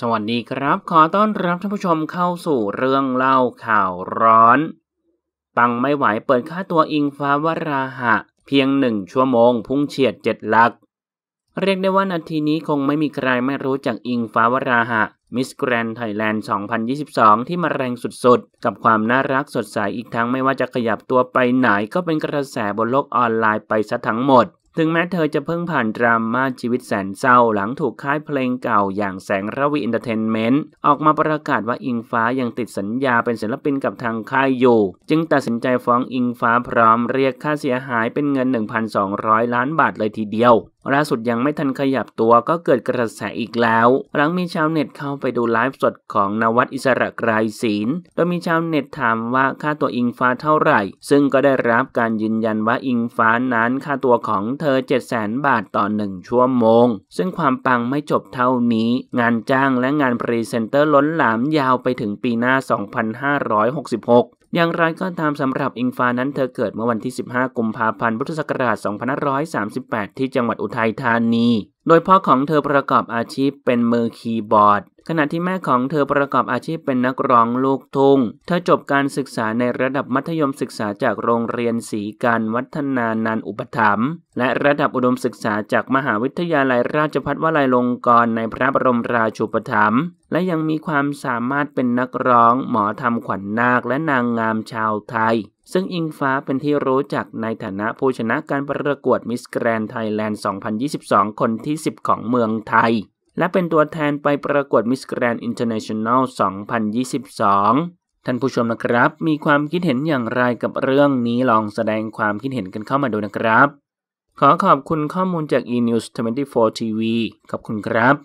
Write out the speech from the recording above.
สวัสดีครับ ขอต้อนรับท่านผู้ชมเข้าสู่เรื่องเล่าข่าวร้อน ปังไม่ไหวเปิดค่าตัวอิงฟ้าวราหะ เพียงหนึ่งชั่วโมง พุ่งเฉียดเจ็ดหลัก เรียกได้ว่านาทีนี้คงไม่มีใครไม่รู้จักอิงฟ้าวราหะมิสแกรนไทยแลนด์2022 ที่มาแรงสุดๆ กับความน่ารักสดใสอีกทั้งไม่ว่าจะขยับตัวไปไหนก็เป็นกระแสบนโลกออนไลน์ไปซะทั้งหมดถึงแม้เธอจะเพิ่งผ่านดราม่าชีวิตแสนเศร้าหลังถูกค่ายเพลงเก่าอย่างแสงระวีอินเตอร์เทนเมนต์ ออกมาประกาศว่าอิงฟ้ายังติดสัญญาเป็นศิลปินกับทางค่ายอยู่ จึงตัดสินใจฟ้องอิงฟ้าพร้อมเรียกค่าเสียหายเป็นเงิน 1,200 ล้านบาทเลยทีเดียวล่าสุดยังไม่ทันขยับตัวก็เกิดกระแสอีกแล้ว หลังมีชาวเน็ตเข้าไปดูไลฟ์สดของนวัดอิสระไกรศีลโดยมีชาวเน็ตถามว่าค่าตัวอิงฟ้าเท่าไหร่ ซึ่งก็ได้รับการยืนยันว่าอิงฟ้านั้นค่าตัวของเธอ 7 0 0 0 0 0 บาทต่อ 1 ชั่วโมง ซึ่งความปังไม่จบเท่านี้ งานจ้างและงานพรีเซนเตอร์ล้นหลามยาวไปถึงปีหน้า 2566อย่างไรก็ตามสำหรับอิงฟ้านั้นเธอเกิดเมื่อวันที่ 15 กุมภาพันธ์พุทธศักราช2538 ที่จังหวัดอุทัยธานี โดยพ่อของเธอประกอบอาชีพเป็นมือคีย์บอร์ดขณะที่แม่ของเธอประกอบอาชีพเป็นนักร้องลูกทุง่ง เธอจบการศึกษาในระดับมัธยมศึกษาจากโรงเรียนศรีการวัฒนานันอุปถัมภ์และระดับอุดมศึกษาจากมหาวิทยาลัยราชภัฏวลัยลงกรณ์ในพระบรมราชูปถัมภ์ และยังมีความสามารถเป็นนักร้อง หมอทำขวัญนนาคและนางงามชาวไทย ซึ่งอิงฟ้าเป็นที่รู้จักในฐานะผู้ชนะการประกวดมิสแกรนไทยแลนด์ 2022 คนที่ 10 ของเมืองไทยและเป็นตัวแทนไปประกวด Miss Grand International 2022 ท่านผู้ชมนะครับ มีความคิดเห็นอย่างไรกับเรื่องนี้ ลองแสดงความคิดเห็นกันเข้ามาดูนะครับ ขอขอบคุณข้อมูลจาก e-news 24 tv ขอบคุณครับ